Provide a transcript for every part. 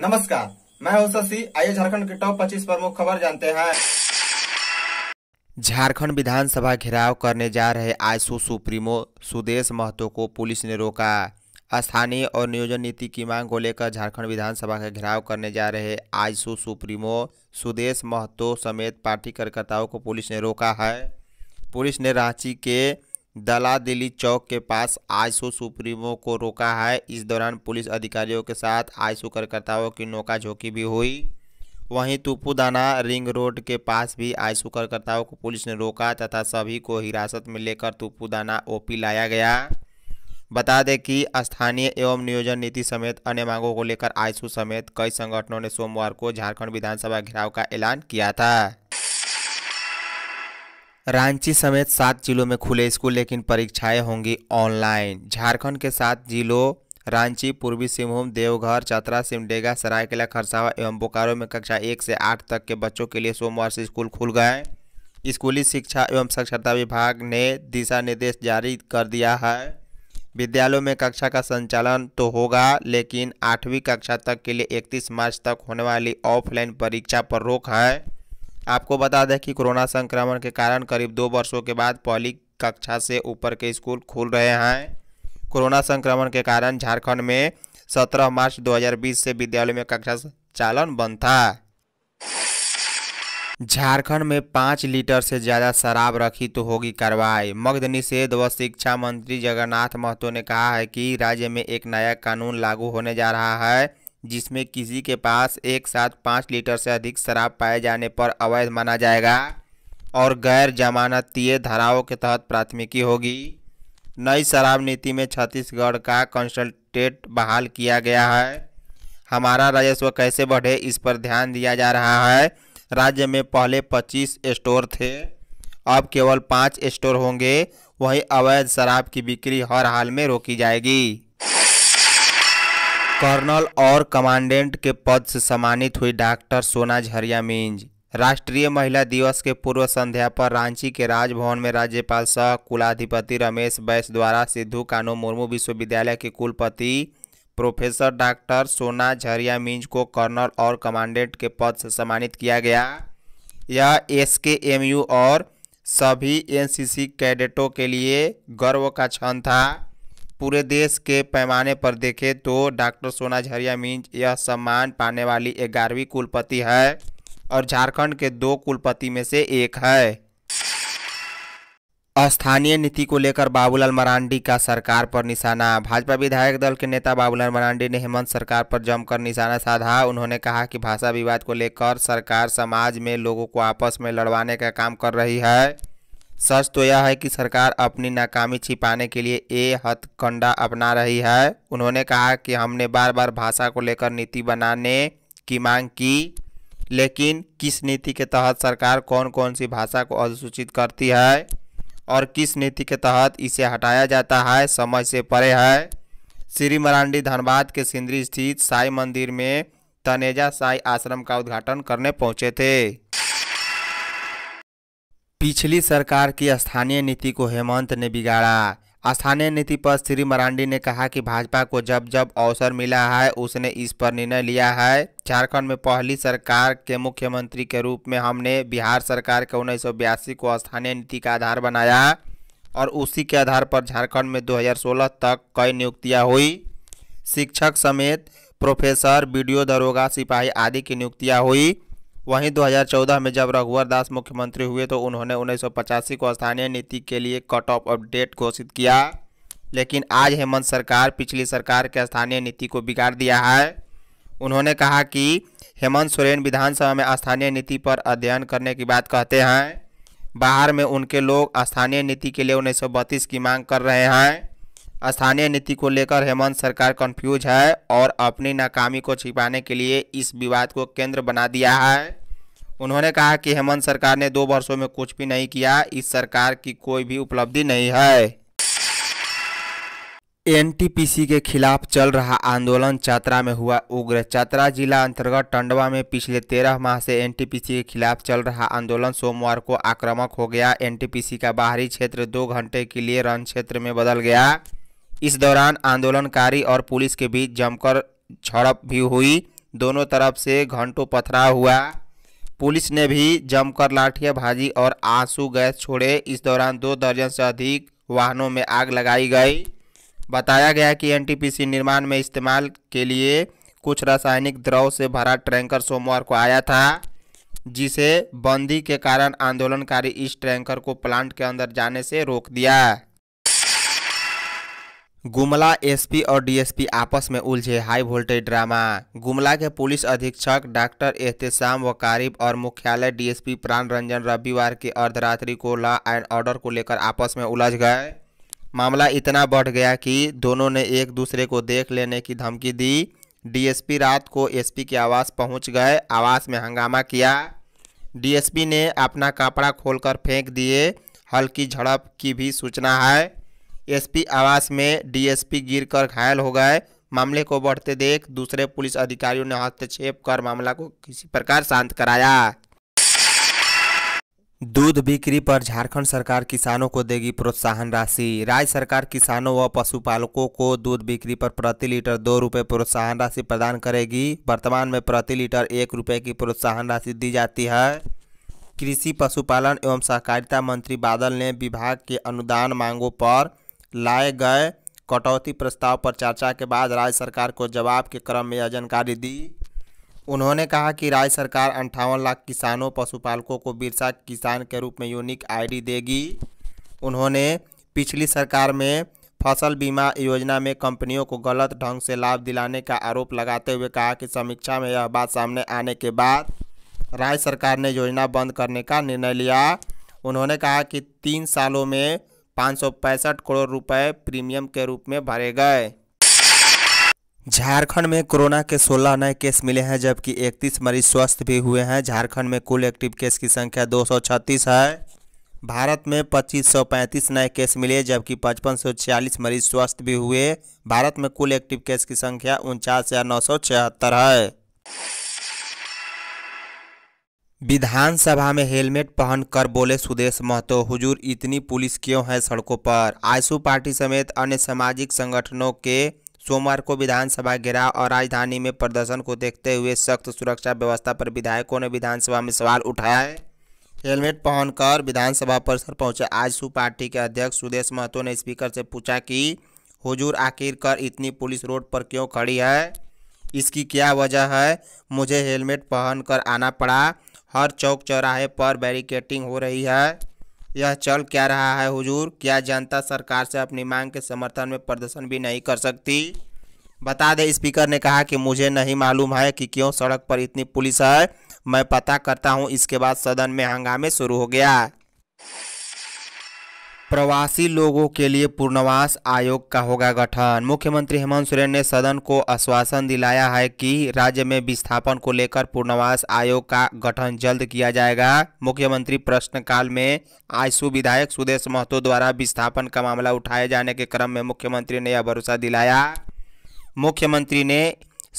नमस्कार मैं हूं शशि आइए झारखंड के टॉप 25 प्रमुख खबर जानते हैं झारखंड विधानसभा घेराव करने जा रहे आयसु सुप्रीमो सुदेश महतो को पुलिस ने रोका स्थानीय और नियोजन नीति की मांग को लेकर झारखंड विधानसभा का घेराव करने जा रहे आयसु सुप्रीमो सुदेश महतो समेत पार्टी कार्यकर्ताओं को पुलिस ने रोका है पुलिस ने रांची के दिल्ली चौक के पास आईसो सुप्रीमो को रोका है इस दौरान पुलिस अधिकारियों के साथ आईसो कार्यकर्ताओं की नोकाझोंकी भी हुई वहीं तुपुदाना रिंग रोड के पास भी आईसो कार्यकर्ताओं को पुलिस ने रोका तथा सभी को हिरासत में लेकर तुपुदाना ओपी लाया गया बता दें कि स्थानीय एवं नियोजन नीति समेत अन्य मांगों को लेकर आईसू समेत कई संगठनों ने सोमवार को झारखंड विधानसभा घेराव का ऐलान किया था रांची समेत सात जिलों में खुले स्कूल लेकिन परीक्षाएं होंगी ऑनलाइन झारखंड के सात जिलों रांची पूर्वी सिंहभूम देवघर चतरा सिमडेगा सरायकेला खरसावा एवं बोकारो में कक्षा एक से आठ तक के बच्चों के लिए सोमवार से स्कूल खुल गए स्कूली शिक्षा एवं साक्षरता विभाग ने दिशा निर्देश जारी कर दिया है विद्यालयों में कक्षा का संचालन तो होगा लेकिन आठवीं कक्षा तक के लिए इकतीस मार्च तक होने वाली ऑफलाइन परीक्षा पर रोक है आपको बता दें कि कोरोना संक्रमण के कारण करीब दो वर्षों के बाद पहली कक्षा से ऊपर के स्कूल खुल रहे हैं कोरोना संक्रमण के कारण झारखंड में 17 मार्च 2020 से विद्यालय में कक्षा चालन बंद था झारखंड में पाँच लीटर से ज़्यादा शराब रखी तो होगी कार्रवाई मग्ध निषेध व शिक्षा मंत्री जगन्नाथ महतो ने कहा है कि राज्य में एक नया कानून लागू होने जा रहा है जिसमें किसी के पास एक साथ पाँच लीटर से अधिक शराब पाए जाने पर अवैध माना जाएगा और गैर जमानतीय धाराओं के तहत प्राथमिकी होगी नई शराब नीति में छत्तीसगढ़ का कंसल्टेट बहाल किया गया है हमारा राजस्व कैसे बढ़े इस पर ध्यान दिया जा रहा है राज्य में पहले 25 स्टोर थे अब केवल पाँच स्टोर होंगे वहीं अवैध शराब की बिक्री हर हाल में रोकी जाएगी कर्नल और कमांडेंट के पद से सम्मानित हुई डॉक्टर सोना झरिया मिंज राष्ट्रीय महिला दिवस के पूर्व संध्या पर रांची के राजभवन में राज्यपाल सह कुलाधिपति रमेश बैस द्वारा सिद्धू कानू मुर्मू विश्वविद्यालय के कुलपति प्रोफेसर डॉक्टर सोना झरिया मिंज को कर्नल और कमांडेंट के पद से सम्मानित किया गया यह एस के एम यू और सभी एनसीसी कैडेटों के लिए गर्व का क्षण था पूरे देश के पैमाने पर देखें तो डॉक्टर सोना झरिया मिंज यह सम्मान पाने वाली ग्यारहवीं कुलपति है और झारखंड के दो कुलपति में से एक है स्थानीय नीति को लेकर बाबूलाल मरांडी का सरकार पर निशाना भाजपा विधायक दल के नेता बाबूलाल मरांडी ने हेमंत सरकार पर जमकर निशाना साधा उन्होंने कहा कि भाषा विवाद को लेकर सरकार समाज में लोगों को आपस में लड़वाने का काम कर रही है सच तो यह है कि सरकार अपनी नाकामी छिपाने के लिए ये हथकंडा अपना रही है उन्होंने कहा कि हमने बार बार भाषा को लेकर नीति बनाने की मांग की लेकिन किस नीति के तहत सरकार कौन कौन सी भाषा को अधिसूचित करती है और किस नीति के तहत इसे हटाया जाता है समय से परे है श्री मरांडी धनबाद के सिंदरी स्थित साई मंदिर में तनेजा साई आश्रम का उद्घाटन करने पहुँचे थे पिछली सरकार की स्थानीय नीति को हेमंत ने बिगाड़ा स्थानीय नीति पर श्री मरांडी ने कहा कि भाजपा को जब जब अवसर मिला है उसने इस पर निर्णय लिया है झारखंड में पहली सरकार के मुख्यमंत्री के रूप में हमने बिहार सरकार के उन्नीस को स्थानीय नीति का आधार बनाया और उसी के आधार पर झारखंड में 2016 तक कई नियुक्तियां हुई शिक्षक समेत प्रोफेसर वीडियो दरोगा सिपाही आदि की नियुक्तियाँ हुई वहीं 2014 में जब रघुवर दास मुख्यमंत्री हुए तो उन्होंने उन्नीस को स्थानीय नीति के लिए कट ऑफ अपडेट घोषित किया लेकिन आज हेमंत सरकार पिछली सरकार के स्थानीय नीति को बिगाड़ दिया है उन्होंने कहा कि हेमंत सोरेन विधानसभा में स्थानीय नीति पर अध्ययन करने की बात कहते हैं बाहर में उनके लोग स्थानीय नीति के लिए उन्नीस की मांग कर रहे हैं स्थानीय नीति को लेकर हेमंत सरकार कंफ्यूज है और अपनी नाकामी को छिपाने के लिए इस विवाद को केंद्र बना दिया है उन्होंने कहा कि हेमंत सरकार ने दो वर्षों में कुछ भी नहीं किया इस सरकार की कोई भी उपलब्धि नहीं है एनटीपीसी के खिलाफ चल रहा आंदोलन चतरा में हुआ उग्र चात्रा जिला अंतर्गत टंडवा में पिछले तेरह माह से एनटीपीसी के खिलाफ चल रहा आंदोलन सोमवार को आक्रामक हो गया एनटीपीसी का बाहरी क्षेत्र दो घंटे के लिए रण क्षेत्र में बदल गया इस दौरान आंदोलनकारी और पुलिस के बीच जमकर झड़प भी हुई दोनों तरफ से घंटों पथराव हुआ पुलिस ने भी जमकर लाठियाबाजी और आंसू गैस छोड़े इस दौरान दो दर्जन से अधिक वाहनों में आग लगाई गई बताया गया कि एनटीपीसी निर्माण में इस्तेमाल के लिए कुछ रासायनिक द्रव से भरा ट्रैंकर सोमवार को आया था जिसे बंदी के कारण आंदोलनकारी इस ट्रैंकर को प्लांट के अंदर जाने से रोक दिया गुमला एसपी और डीएसपी आपस में उलझे हाई वोल्टेज ड्रामा गुमला के पुलिस अधीक्षक डॉक्टर एहतसाम वकारिब और मुख्यालय डीएसपी प्राण रंजन रविवार की अर्धरात्रि को लॉ एंड ऑर्डर को लेकर आपस में उलझ गए मामला इतना बढ़ गया कि दोनों ने एक दूसरे को देख लेने की धमकी दी डीएसपी रात को एसपी के आवास पहुंच गए आवास में हंगामा किया डीएसपी ने अपना कपड़ा खोलकर फेंक दिए हल्की झड़प की भी सूचना है एसपी आवास में डीएसपी गिरकर घायल हो गए मामले को बढ़ते देख दूसरे पुलिस अधिकारियों ने हस्तक्षेप कर मामला को किसी प्रकार शांत कराया दूध बिक्री पर झारखंड सरकार किसानों को देगी प्रोत्साहन राशि राज्य सरकार किसानों व पशुपालकों को दूध बिक्री पर प्रति लीटर दो रुपये प्रोत्साहन राशि प्रदान करेगी वर्तमान में प्रति लीटर एक रुपये की प्रोत्साहन राशि दी जाती है कृषि पशुपालन एवं सहकारिता मंत्री बादल ने विभाग के अनुदान मांगों पर लाए गए कटौती प्रस्ताव पर चर्चा के बाद राज्य सरकार को जवाब के क्रम में यह जानकारी दी उन्होंने कहा कि राज्य सरकार अंठावन लाख किसानों पशुपालकों को बिरसा किसान के रूप में यूनिक आईडी देगी उन्होंने पिछली सरकार में फसल बीमा योजना में कंपनियों को गलत ढंग से लाभ दिलाने का आरोप लगाते हुए कहा कि समीक्षा में यह बात सामने आने के बाद राज्य सरकार ने योजना बंद करने का निर्णय लिया उन्होंने कहा कि तीन सालों में पाँच करोड़ रुपए प्रीमियम के रूप में भरे गए झारखंड में कोरोना के 16 नए केस मिले हैं जबकि 31 मरीज स्वस्थ भी हुए हैं झारखंड में कुल एक्टिव केस की संख्या 236 है भारत में 2535 नए केस मिले जबकि 5546 मरीज स्वस्थ भी हुए भारत में कुल एक्टिव केस की संख्या उनचास हज़ार नौ सौ छिहत्तर है विधानसभा में हेलमेट पहनकर बोले सुदेश महतो हुजूर इतनी पुलिस क्यों है सड़कों पर आयसू पार्टी समेत अन्य सामाजिक संगठनों के सोमवार को विधानसभा घेराव और राजधानी में प्रदर्शन को देखते हुए सख्त सुरक्षा व्यवस्था पर विधायकों ने विधानसभा में सवाल उठाया है हेलमेट पहनकर विधानसभा परिसर पहुंचे आयसु पार्टी के अध्यक्ष सुदेश महतो ने स्पीकर से पूछा कि हुजूर आखिरकार इतनी पुलिस रोड पर क्यों खड़ी है इसकी क्या वजह है मुझे हेलमेट पहनकर आना पड़ा हर चौक चौराहे पर बैरिकेटिंग हो रही है यह चल क्या रहा है हुजूर क्या जनता सरकार से अपनी मांग के समर्थन में प्रदर्शन भी नहीं कर सकती बता दें स्पीकर ने कहा कि मुझे नहीं मालूम है कि क्यों सड़क पर इतनी पुलिस है मैं पता करता हूं इसके बाद सदन में हंगामे शुरू हो गया प्रवासी लोगों के लिए पूर्णवास आयोग का होगा गठन मुख्यमंत्री हेमंत सोरेन ने सदन को आश्वासन दिलाया है कि राज्य में विस्थापन को लेकर पुनर्वास आयोग का गठन जल्द किया जाएगा मुख्यमंत्री प्रश्नकाल में आयसु विधायक सुदेश महतो द्वारा विस्थापन का मामला उठाए जाने के क्रम में मुख्यमंत्री ने यह भरोसा दिलाया मुख्यमंत्री ने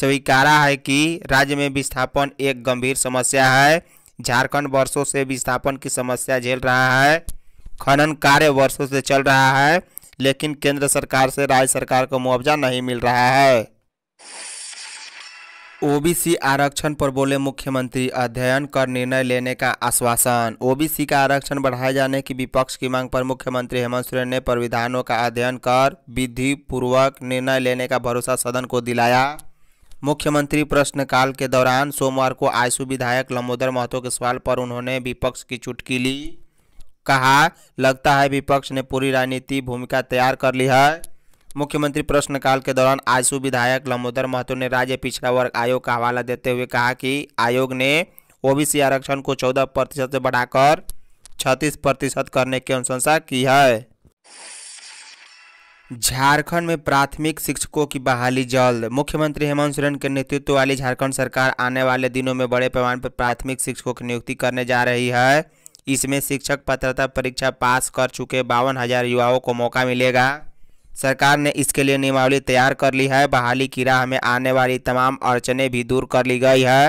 स्वीकारा है कि राज्य में विस्थापन एक गंभीर समस्या है झारखंड वर्षों से विस्थापन की समस्या झेल रहा है खनन कार्य वर्षों से चल रहा है लेकिन केंद्र सरकार से राज्य सरकार को मुआवजा नहीं मिल रहा है ओबीसी आरक्षण पर बोले मुख्यमंत्री अध्ययन कर निर्णय लेने का आश्वासन ओबीसी का आरक्षण बढ़ाए जाने की विपक्ष की मांग पर मुख्यमंत्री हेमंत सोरेन ने प्रविधानों का अध्ययन कर विधि पूर्वक निर्णय लेने का भरोसा सदन को दिलाया मुख्यमंत्री प्रश्नकाल के दौरान सोमवार को आयसु विधायक लंबोदर महतो के सवाल पर उन्होंने विपक्ष की चुटकी ली कहा लगता है विपक्ष ने पूरी राजनीति भूमिका तैयार कर ली है मुख्यमंत्री प्रश्नकाल के दौरान आजसू विधायक लमोदर महतो ने राज्य पिछड़ा वर्ग आयोग का हवाला देते हुए कहा कि आयोग ने ओबीसी आरक्षण को चौदह प्रतिशत से बढ़ाकर छत्तीस प्रतिशत करने की अनुशंसा की है झारखंड में प्राथमिक शिक्षकों की बहाली जल्द मुख्यमंत्री हेमंत सोरेन के नेतृत्व वाली झारखंड सरकार आने वाले दिनों में बड़े पैमाने पर प्राथमिक शिक्षकों की नियुक्ति करने जा रही है इसमें शिक्षक पात्रता परीक्षा पास कर चुके बावन हज़ार युवाओं को मौका मिलेगा सरकार ने इसके लिए नियमावली तैयार कर ली है बहाली की राह में आने वाली तमाम अड़चने भी दूर कर ली गई है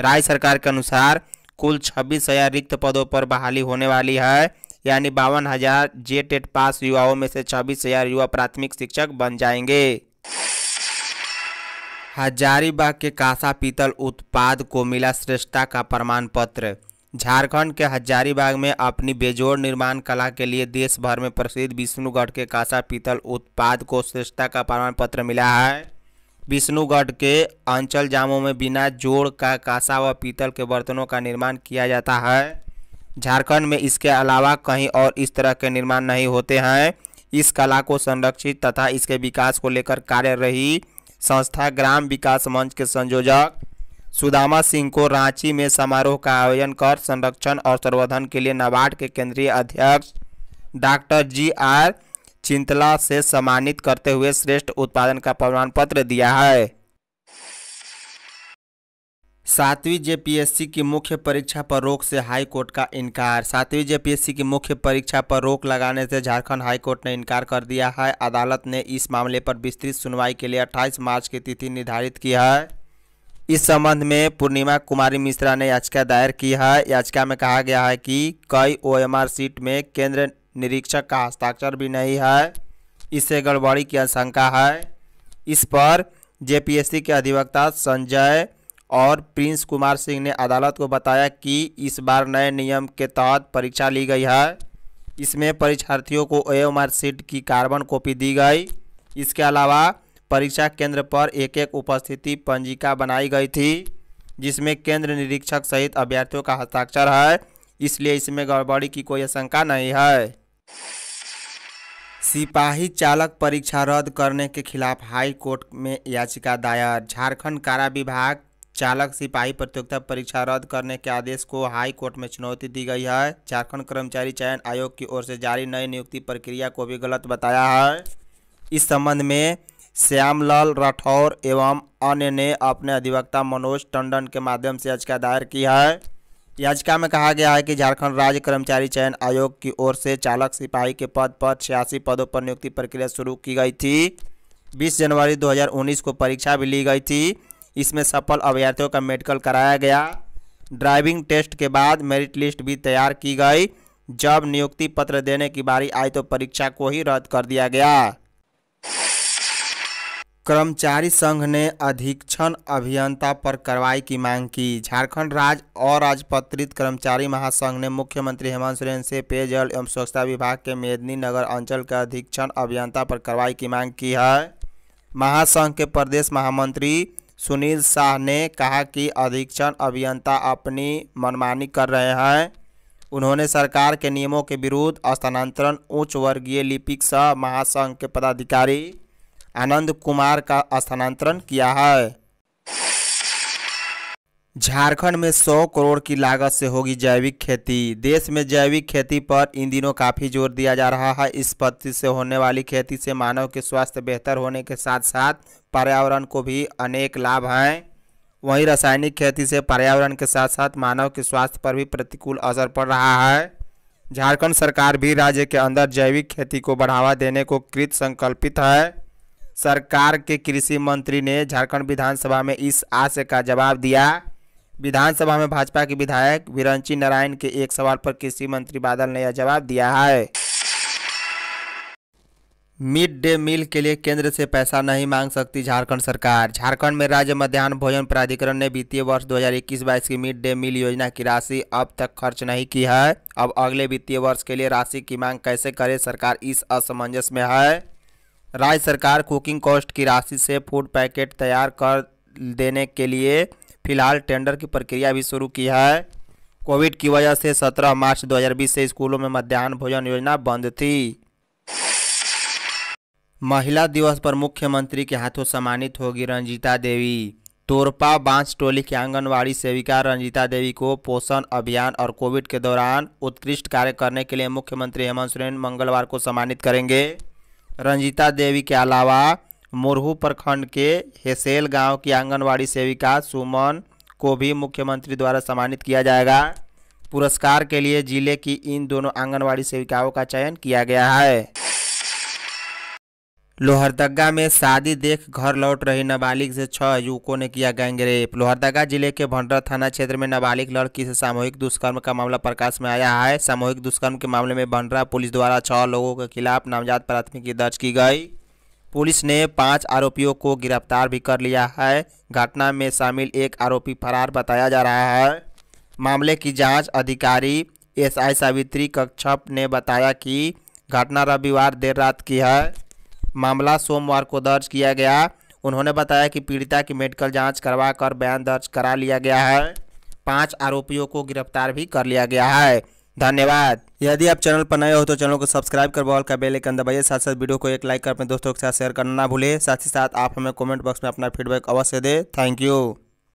राज्य सरकार के अनुसार कुल छब्बीस हज़ार रिक्त पदों पर बहाली होने वाली है यानी बावन हज़ार जे टेट पास युवाओं में से छब्बीस हज़ार युवा प्राथमिक शिक्षक बन जाएंगे हजारीबाग के कासा पीतल उत्पाद को मिला श्रेष्ठता का प्रमाण पत्र झारखंड के हजारीबाग में अपनी बेजोड़ निर्माण कला के लिए देश भर में प्रसिद्ध विष्णुगढ़ के कासा पीतल उत्पाद को श्रेष्ठता का प्रमाण पत्र मिला है विष्णुगढ़ के अंचल जामों में बिना जोड़ का कासा व पीतल के बर्तनों का निर्माण किया जाता है झारखंड में इसके अलावा कहीं और इस तरह के निर्माण नहीं होते हैं इस कला को संरक्षित तथा इसके विकास को लेकर कार्य रही संस्था ग्राम विकास मंच के संयोजक सुदामा सिंह को रांची में समारोह का आयोजन कर संरक्षण और संवर्धन के लिए नाबार्ड के केंद्रीय अध्यक्ष डॉक्टर जी आर चिंतला से सम्मानित करते हुए श्रेष्ठ उत्पादन का प्रमाण पत्र दिया है सातवीं जेपीएससी की मुख्य परीक्षा पर रोक से हाई कोर्ट का इनकार सातवीं जेपीएससी की मुख्य परीक्षा पर रोक लगाने से झारखंड हाई कोर्ट ने इनकार कर दिया है अदालत ने इस मामले पर विस्तृत सुनवाई के लिए 28 मार्च की तिथि निर्धारित की है इस संबंध में पूर्णिमा कुमारी मिश्रा ने याचिका दायर की है याचिका में कहा गया है कि कई ओएमआर सीट में केंद्र निरीक्षक का हस्ताक्षर भी नहीं है इससे गड़बड़ी की आशंका है इस पर जेपीएससी के अधिवक्ता संजय और प्रिंस कुमार सिंह ने अदालत को बताया कि इस बार नए नियम के तहत परीक्षा ली गई है इसमें परीक्षार्थियों को ए सीट की कार्बन कॉपी दी गई इसके अलावा परीक्षा केंद्र पर एक एक उपस्थिति पंजिका बनाई गई थी जिसमें केंद्र निरीक्षक सहित अभ्यर्थियों का हस्ताक्षर है इसलिए इसमें गड़बड़ी की कोई आशंका नहीं है सिपाही चालक परीक्षा रद्द करने के खिलाफ हाई कोर्ट में याचिका दायर झारखंड कारा विभाग चालक सिपाही प्रतियोगिता परीक्षा रद्द करने के आदेश को हाई कोर्ट में चुनौती दी गई है झारखंड कर्मचारी चयन आयोग की ओर से जारी नई नियुक्ति प्रक्रिया को भी गलत बताया है इस संबंध में श्यामलाल राठौर एवं अन्य ने अपने अधिवक्ता मनोज टंडन के माध्यम से याचिका दायर की है याचिका में कहा गया है कि झारखंड राज्य कर्मचारी चयन आयोग की ओर से चालक सिपाही के पद पर छियासी पदों पर नियुक्ति प्रक्रिया शुरू की गई थी 20 जनवरी 2019 को परीक्षा भी ली गई थी इसमें सफल अभ्यर्थियों का मेडिकल कराया गया ड्राइविंग टेस्ट के बाद मेरिट लिस्ट भी तैयार की गई जब नियुक्ति पत्र देने की बारी आई तो परीक्षा को ही रद्द कर दिया गया कर्मचारी संघ ने अधीक्षण अभियंता पर कार्रवाई की मांग की झारखंड राज्य और राजपत्रित कर्मचारी महासंघ ने मुख्यमंत्री हेमंत सोरेन से पेयजल एवं स्वच्छता विभाग के मेदनी नगर अंचल के अधीक्षण अभियंता पर कार्रवाई की मांग की है महासंघ के प्रदेश महामंत्री सुनील शाह ने कहा कि अधीक्षण अभियंता अपनी मनमानी कर रहे हैं उन्होंने सरकार के नियमों के विरुद्ध स्थानांतरण उच्च वर्गीय लिपिक सह महासंघ के पदाधिकारी आनंद कुमार का स्थानांतरण किया है झारखंड में 100 करोड़ की लागत से होगी जैविक खेती देश में जैविक खेती पर इन दिनों काफ़ी जोर दिया जा रहा है इस पद्धति से होने वाली खेती से मानव के स्वास्थ्य बेहतर होने के साथ साथ पर्यावरण को भी अनेक लाभ हैं वहीं रासायनिक खेती से पर्यावरण के साथ साथ मानव के स्वास्थ्य पर भी प्रतिकूल असर पड़ रहा है झारखंड सरकार भी राज्य के अंदर जैविक खेती को बढ़ावा देने को कृत संकल्पित है सरकार के कृषि मंत्री ने झारखंड विधानसभा में इस आशय का जवाब दिया विधानसभा में भाजपा के विधायक विरंची नारायण के एक सवाल पर कृषि मंत्री बादल ने यह जवाब दिया है मिड डे मील के लिए केंद्र से पैसा नहीं मांग सकती झारखंड सरकार झारखंड में राज्य मध्यान्ह भोजन प्राधिकरण ने वित्तीय वर्ष 2021-22 की मिड डे मील योजना की राशि अब तक खर्च नहीं की है अब अगले वित्तीय वर्ष के लिए राशि की मांग कैसे करे सरकार इस असमंजस में है राज्य सरकार कुकिंग कॉस्ट की राशि से फूड पैकेट तैयार कर देने के लिए फिलहाल टेंडर की प्रक्रिया भी शुरू की है कोविड की वजह से 17 मार्च 2020 से स्कूलों में मध्यान्ह भोजन योजना बंद थी महिला दिवस पर मुख्यमंत्री के हाथों सम्मानित होगी रंजीता देवी तोरपा बांस टोली की आंगनवाड़ी सेविका रंजीता देवी को पोषण अभियान और कोविड के दौरान उत्कृष्ट कार्य करने के लिए मुख्यमंत्री हेमंत सोरेन मंगलवार को सम्मानित करेंगे रंजीता देवी के अलावा मुरहू प्रखंड के हेसेल गांव की आंगनवाड़ी सेविका सुमन को भी मुख्यमंत्री द्वारा सम्मानित किया जाएगा पुरस्कार के लिए जिले की इन दोनों आंगनवाड़ी सेविकाओं का चयन किया गया है लोहरदगा में शादी देख घर लौट रही नाबालिग से छह युवकों ने किया गैंगरेप लोहरदगा जिले के भंडरा थाना क्षेत्र में नाबालिग लड़की से सामूहिक दुष्कर्म का मामला प्रकाश में आया है सामूहिक दुष्कर्म के मामले में भंडरा पुलिस द्वारा छह लोगों के खिलाफ नामजद प्राथमिकी दर्ज की गई पुलिस ने पांच आरोपियों को गिरफ्तार भी कर लिया है घटना में शामिल एक आरोपी फरार बताया जा रहा है मामले की जाँच अधिकारी एस सावित्री कक्षप ने बताया कि घटना रविवार देर रात की है मामला सोमवार को दर्ज किया गया उन्होंने बताया कि पीड़िता की मेडिकल जांच करवा कर बयान दर्ज करा लिया गया है पांच आरोपियों को गिरफ्तार भी कर लिया गया है धन्यवाद यदि आप चैनल पर नए हो तो चैनल को सब्सक्राइब कर बॉल का बेल आइकन दबाइए साथ साथ वीडियो को एक लाइक कर अपने दोस्तों के साथ शेयर करना ना भूलें साथ ही साथ आप हमें कमेंट बॉक्स में अपना फीडबैक अवश्य दें थैंक यू